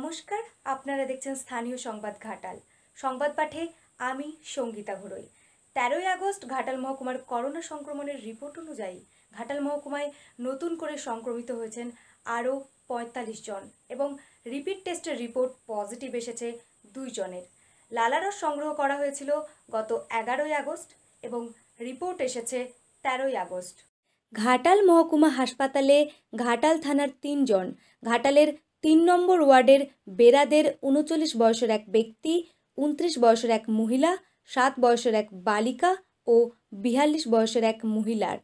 নমস্কার আপনারা দেখছেন স্থানীয় সংবাদ ঘাটাল সংবাদ পাঠে আমি সঙ্গীতা ঘোড়ই তেরোই আগস্ট ঘাটাল মহকুমার করোনা সংক্রমণের রিপোর্ট অনুযায়ী ঘাটাল মহকুমায় নতুন করে সংক্রমিত হয়েছেন আরও পঁয়তাল্লিশ জন এবং রিপিট টেস্টের রিপোর্ট পজিটিভ এসেছে দুইজনের লালারস সংগ্রহ করা হয়েছিল গত এগারোই আগস্ট এবং রিপোর্ট এসেছে তেরোই আগস্ট ঘাটাল মহকুমা হাসপাতালে ঘাটাল থানার তিনজন ঘাটালের তিন নম্বর ওয়ার্ডের বেরাদের উনচল্লিশ বয়সের এক ব্যক্তি উনত্রিশ বয়সের এক মহিলা সাত বয়সের এক বালিকা ও বিয়াল্লিশ বয়সের এক মহিলার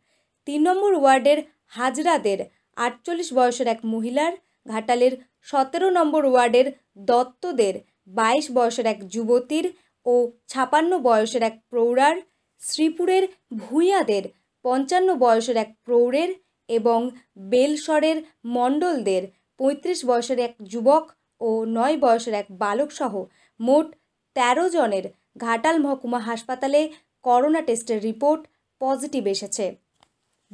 তিন নম্বর ওয়ার্ডের হাজরাদের আটচল্লিশ বয়সের এক মহিলার ঘাটালের সতেরো নম্বর ওয়ার্ডের দত্তদের বাইশ বয়সের এক যুবতীর ও ছাপান্ন বয়সের এক প্রৌঢ়ার শ্রীপুরের ভূঁইয়াদের পঞ্চান্ন বয়সের এক প্রৌঢ়ের এবং বেলসরের মণ্ডলদের পঁয়ত্রিশ বয়সের এক যুবক ও নয় বয়সের এক বালকসহ মোট ১৩ জনের ঘাটাল মহকুমা হাসপাতালে করোনা টেস্টের রিপোর্ট পজিটিভ এসেছে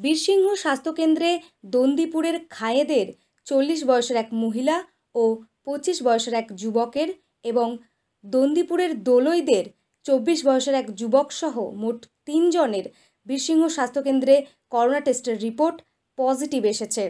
বীরসিংহ স্বাস্থ্যকেন্দ্রে দন্দিপুরের খায়েদের চল্লিশ বয়সের এক মহিলা ও পঁচিশ বয়সের এক যুবকের এবং দন্দিপুরের দোলইদের চব্বিশ বয়সের এক যুবকসহ মোট তিনজনের বীরসিংহ স্বাস্থ্যকেন্দ্রে করোনা টেস্টের রিপোর্ট পজিটিভ এসেছে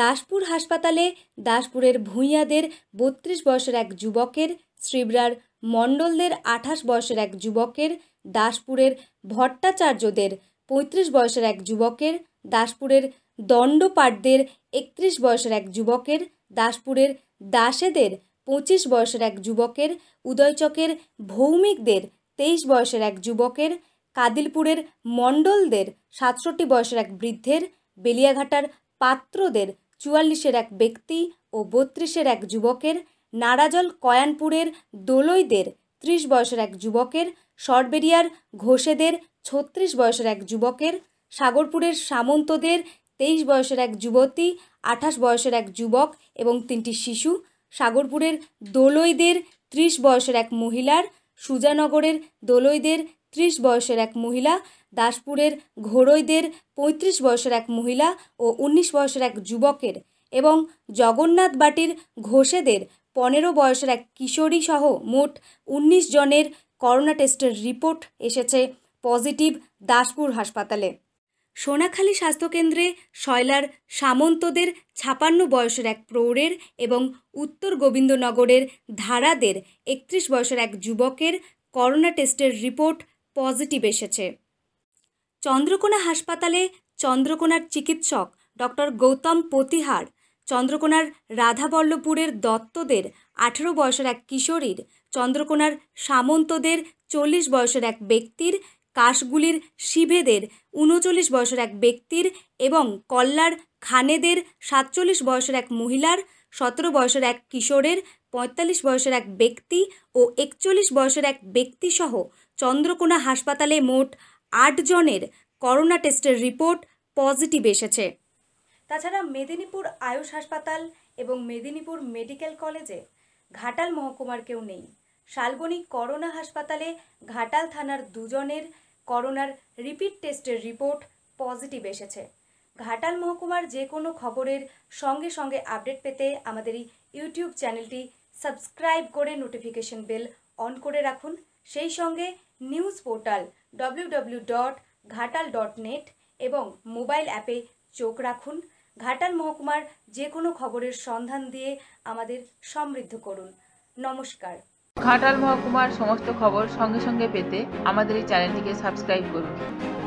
দাসপুর হাসপাতালে দাসপুরের ভূঁইয়াদের বত্রিশ বয়সের এক যুবকের শ্রীবরার মণ্ডলদের আঠাশ বয়সের এক যুবকের দাসপুরের ভট্টাচার্যদের পঁয়ত্রিশ বয়সের এক যুবকের দাসপুরের দণ্ডপাটদের একত্রিশ বয়সের এক যুবকের দাসপুরের দাসেদের পঁচিশ বয়সের এক যুবকের উদয়চকের ভৌমিকদের তেইশ বয়সের এক যুবকের কাদিলপুরের মণ্ডলদের সাতষট্টি বয়সের এক বৃদ্ধের বেলিয়াঘাটার পাত্রদের চুয়াল্লিশের এক ব্যক্তি ও বত্রিশের এক যুবকের নারাজল কয়ানপুরের দোলইদের ত্রিশ বয়সের এক যুবকের সরবেরিয়ার ঘোষেদের ছত্রিশ বয়সের এক যুবকের সাগরপুরের সামন্তদের তেইশ বয়সের এক যুবতী আঠাশ বয়সের এক যুবক এবং তিনটি শিশু সাগরপুরের দোলইদের ত্রিশ বয়সের এক মহিলার সুজানগরের দোলইদের ত্রিশ বয়সের এক মহিলা দাসপুরের ঘোড়ইদের পঁয়ত্রিশ বয়সের এক মহিলা ও ১৯ বয়সের এক যুবকের এবং জগন্নাথ বাটির ঘোষেদের পনেরো বয়সের এক কিশোরী সহ মোট ১৯ জনের করোনা টেস্টের রিপোর্ট এসেছে পজিটিভ দাসপুর হাসপাতালে সোনাখালী স্বাস্থ্যকেন্দ্রে শয়লার সামন্তদের ছাপান্ন বয়সের এক প্রৌঢ়ের এবং উত্তর গোবিন্দনগরের ধারাদের একত্রিশ বয়সের এক যুবকের করোনা টেস্টের রিপোর্ট পজিটিভ এসেছে চন্দ্রকোনা হাসপাতালে চন্দ্রকোনার চিকিৎসক ডক্টর গৌতম পতিহার চন্দ্রকোনার রাধাবল্লভপুরের দত্তদের আঠেরো বয়সের এক কিশোরীর চন্দ্রকোনার সামন্তদের চল্লিশ বয়সের এক ব্যক্তির কাশগুলির শিভেদের উনচল্লিশ বয়সের এক ব্যক্তির এবং কল্লার খানেদের সাতচল্লিশ বয়সের এক মহিলার সতেরো বয়সের এক কিশোরের পঁয়তাল্লিশ বয়সের এক ব্যক্তি ও একচল্লিশ বয়সের এক ব্যক্তিসহ চন্দ্রকোনা হাসপাতালে মোট আটজনের করোনা টেস্টের রিপোর্ট পজিটিভ এসেছে তাছাড়া মেদিনীপুর আয়ুষ হাসপাতাল এবং মেদিনীপুর মেডিকেল কলেজে ঘাটাল মহকুমার কেউ নেই শালবনী করোনা হাসপাতালে ঘাটাল থানার দুজনের করোনার রিপিট টেস্টের রিপোর্ট পজিটিভ এসেছে ঘাটাল মহকুমার যে কোনো খবরের সঙ্গে সঙ্গে আপডেট পেতে আমাদের এই ইউটিউব চ্যানেলটি সাবস্ক্রাইব করে নোটিফিকেশন বেল অন করে রাখুন সেই সঙ্গে news portal W dot Ghatal dot net এবং মোবাইল অ্যাপে চোখ রাখুন ঘাটাল মহকুমার যে কোনো খবরের সন্ধান দিয়ে আমাদের সমৃদ্ধ করুন নমস্কার ঘাটাল মহকুমার সমস্ত খবর সঙ্গে সঙ্গে পেতে আমাদের এই চ্যানেলটিকে সাবস্ক্রাইব করুন